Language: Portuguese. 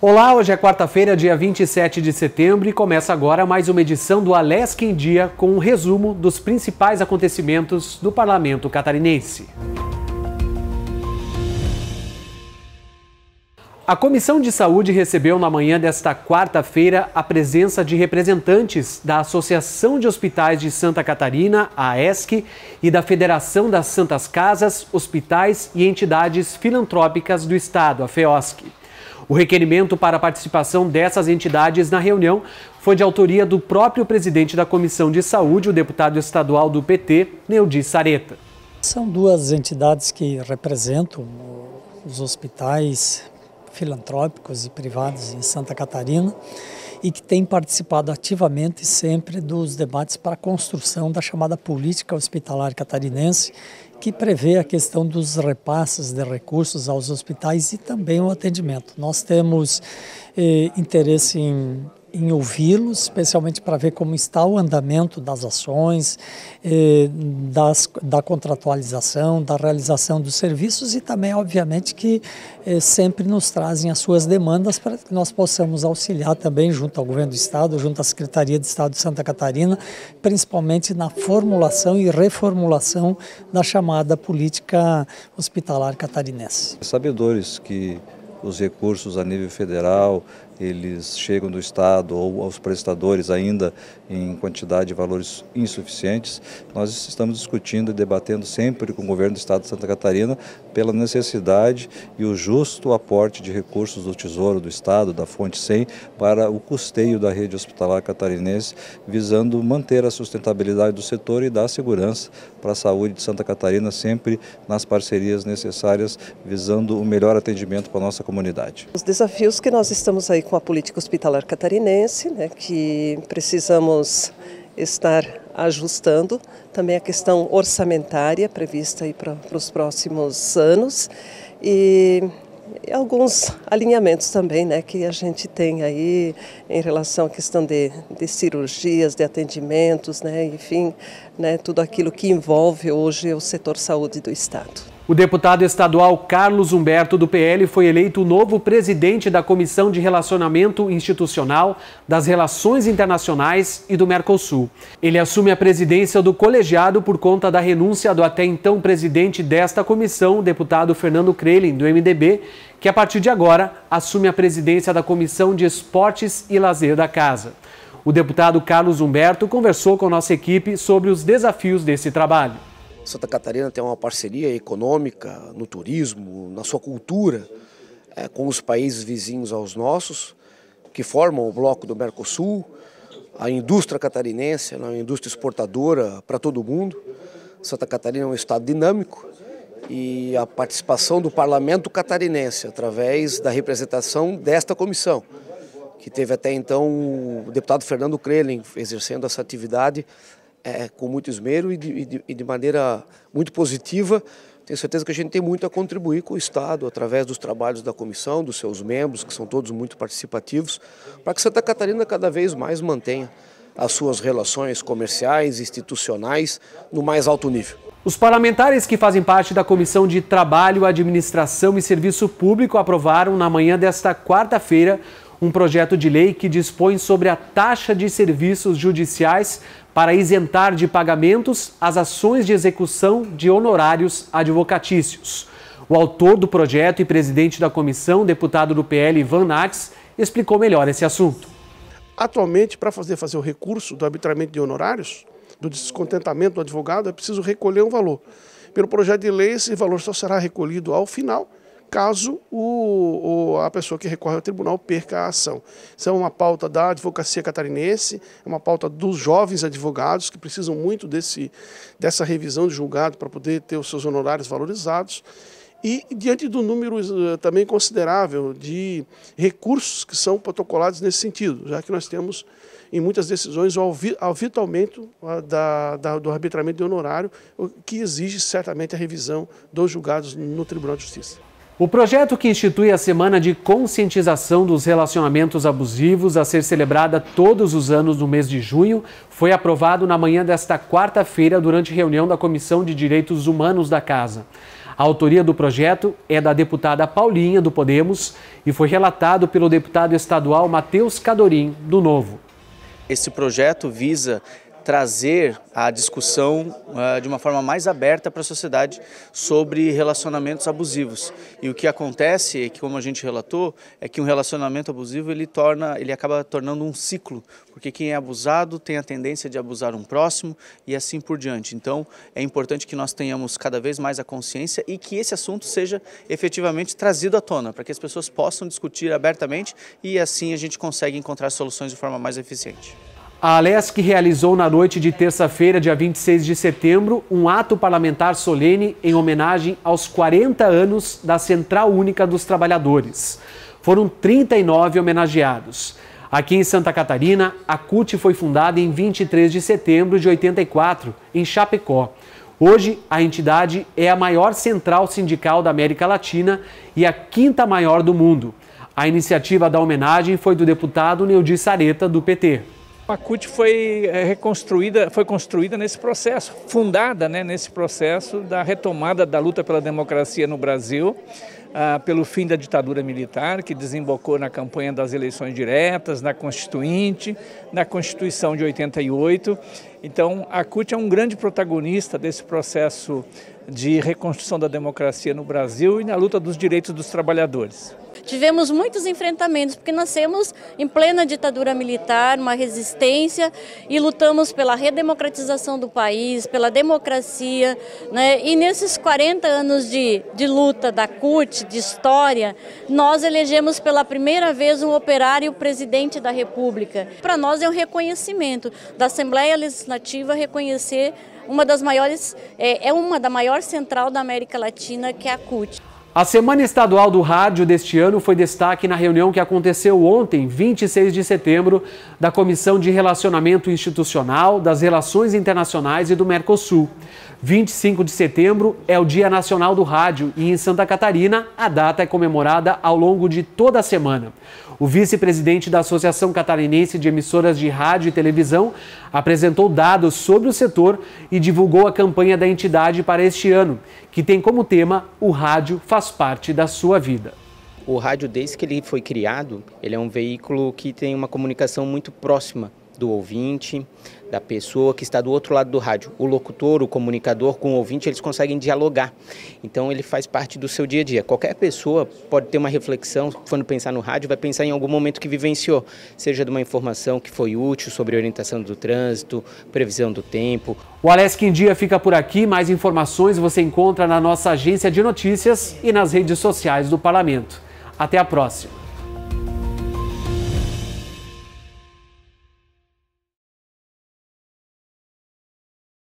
Olá, hoje é quarta-feira, dia 27 de setembro e começa agora mais uma edição do Alesc em Dia com um resumo dos principais acontecimentos do parlamento catarinense. A Comissão de Saúde recebeu na manhã desta quarta-feira a presença de representantes da Associação de Hospitais de Santa Catarina, a ESC, e da Federação das Santas Casas, Hospitais e Entidades Filantrópicas do Estado, a FEOSC. O requerimento para a participação dessas entidades na reunião foi de autoria do próprio presidente da Comissão de Saúde, o deputado estadual do PT, Neudi Sareta. São duas entidades que representam os hospitais filantrópicos e privados em Santa Catarina e que tem participado ativamente sempre dos debates para a construção da chamada política hospitalar catarinense, que prevê a questão dos repasses de recursos aos hospitais e também o atendimento. Nós temos eh, interesse em em ouvi-los, especialmente para ver como está o andamento das ações, eh, das, da contratualização, da realização dos serviços e também, obviamente, que eh, sempre nos trazem as suas demandas para que nós possamos auxiliar também junto ao Governo do Estado, junto à Secretaria de Estado de Santa Catarina, principalmente na formulação e reformulação da chamada política hospitalar catarinense. Sabedores que os recursos a nível federal eles chegam do Estado ou aos prestadores ainda em quantidade de valores insuficientes. Nós estamos discutindo e debatendo sempre com o governo do Estado de Santa Catarina pela necessidade e o justo aporte de recursos do Tesouro do Estado, da Fonte 100, para o custeio da rede hospitalar catarinense, visando manter a sustentabilidade do setor e dar segurança para a saúde de Santa Catarina, sempre nas parcerias necessárias, visando o melhor atendimento para a nossa comunidade. Os desafios que nós estamos aí com a política hospitalar catarinense, né, que precisamos estar ajustando, também a questão orçamentária prevista para, para os próximos anos e, e, alguns alinhamentos também né, que a gente tem aí em relação à questão de, de cirurgias, de atendimentos, né, enfim, né, tudo aquilo que envolve hoje o setor saúde do Estado. O deputado estadual Carlos Humberto do PL foi eleito o novo presidente da Comissão de Relacionamento Institucional, das Relações Internacionais e do Mercosul. Ele assume a presidência do colegiado por conta da renúncia do até então presidente desta comissão, deputado Fernando Crelin do MDB, que a partir de agora assume a presidência da Comissão de Esportes e Lazer da Casa. O deputado Carlos Humberto conversou com nossa equipe sobre os desafios desse trabalho. Santa Catarina tem uma parceria econômica no turismo, na sua cultura, é, com os países vizinhos aos nossos, que formam o bloco do Mercosul. A indústria catarinense é uma indústria exportadora para todo o mundo. Santa Catarina é um estado dinâmico e a participação do parlamento catarinense através da representação desta comissão, que teve até então o deputado Fernando Krelin exercendo essa atividade é, com muito esmero e de, de, e de maneira muito positiva. Tenho certeza que a gente tem muito a contribuir com o Estado, através dos trabalhos da comissão, dos seus membros, que são todos muito participativos, para que Santa Catarina cada vez mais mantenha as suas relações comerciais, institucionais, no mais alto nível. Os parlamentares que fazem parte da Comissão de Trabalho, Administração e Serviço Público aprovaram na manhã desta quarta-feira um projeto de lei que dispõe sobre a taxa de serviços judiciais para isentar de pagamentos as ações de execução de honorários advocatícios. O autor do projeto e presidente da comissão, deputado do PL Ivan Nax, explicou melhor esse assunto. Atualmente, para fazer, fazer o recurso do arbitramento de honorários, do descontentamento do advogado, é preciso recolher um valor. Pelo projeto de lei, esse valor só será recolhido ao final caso o, o, a pessoa que recorre ao tribunal perca a ação. Isso é uma pauta da advocacia catarinense, é uma pauta dos jovens advogados que precisam muito desse, dessa revisão de julgado para poder ter os seus honorários valorizados. E diante do número eh, também considerável de recursos que são protocolados nesse sentido, já que nós temos em muitas decisões o avitamento ah, da, da, do arbitramento de honorário, o que exige certamente a revisão dos julgados no Tribunal de Justiça. O projeto que institui a Semana de Conscientização dos Relacionamentos Abusivos, a ser celebrada todos os anos no mês de junho, foi aprovado na manhã desta quarta-feira durante reunião da Comissão de Direitos Humanos da Casa. A autoria do projeto é da deputada Paulinha, do Podemos, e foi relatado pelo deputado estadual Matheus Cadorim, do Novo. Esse projeto visa trazer a discussão uh, de uma forma mais aberta para a sociedade sobre relacionamentos abusivos. E o que acontece, é que, como a gente relatou, é que um relacionamento abusivo ele torna, ele acaba tornando um ciclo, porque quem é abusado tem a tendência de abusar um próximo e assim por diante. Então, é importante que nós tenhamos cada vez mais a consciência e que esse assunto seja efetivamente trazido à tona, para que as pessoas possam discutir abertamente e assim a gente consegue encontrar soluções de forma mais eficiente. A Alesc realizou na noite de terça-feira, dia 26 de setembro, um ato parlamentar solene em homenagem aos 40 anos da Central Única dos Trabalhadores. Foram 39 homenageados. Aqui em Santa Catarina, a CUT foi fundada em 23 de setembro de 84, em Chapecó. Hoje, a entidade é a maior central sindical da América Latina e a quinta maior do mundo. A iniciativa da homenagem foi do deputado Neudi Sareta, do PT. CUT foi eh, reconstruída, foi construída nesse processo, fundada né, nesse processo da retomada da luta pela democracia no Brasil, ah, pelo fim da ditadura militar, que desembocou na campanha das eleições diretas, na Constituinte, na Constituição de 88. Então, a CUT é um grande protagonista desse processo de reconstrução da democracia no Brasil e na luta dos direitos dos trabalhadores. Tivemos muitos enfrentamentos, porque nascemos em plena ditadura militar, uma resistência, e lutamos pela redemocratização do país, pela democracia. Né? E nesses 40 anos de, de luta da CUT, de história, nós elegemos pela primeira vez um operário presidente da República. Para nós é um reconhecimento da Assembleia Legislativa reconhecer uma das maiores, é, é uma da maior central da América Latina, que é a CUT. A Semana Estadual do Rádio deste ano foi destaque na reunião que aconteceu ontem, 26 de setembro, da Comissão de Relacionamento Institucional, das Relações Internacionais e do Mercosul. 25 de setembro é o Dia Nacional do Rádio e em Santa Catarina a data é comemorada ao longo de toda a semana. O vice-presidente da Associação Catarinense de Emissoras de Rádio e Televisão apresentou dados sobre o setor e divulgou a campanha da entidade para este ano, que tem como tema o rádio fazendo faz parte da sua vida. O rádio, desde que ele foi criado, ele é um veículo que tem uma comunicação muito próxima do ouvinte, da pessoa que está do outro lado do rádio. O locutor, o comunicador com o ouvinte, eles conseguem dialogar. Então ele faz parte do seu dia a dia. Qualquer pessoa pode ter uma reflexão, quando pensar no rádio, vai pensar em algum momento que vivenciou, seja de uma informação que foi útil sobre orientação do trânsito, previsão do tempo. O Alesc em Dia fica por aqui. Mais informações você encontra na nossa agência de notícias e nas redes sociais do Parlamento. Até a próxima.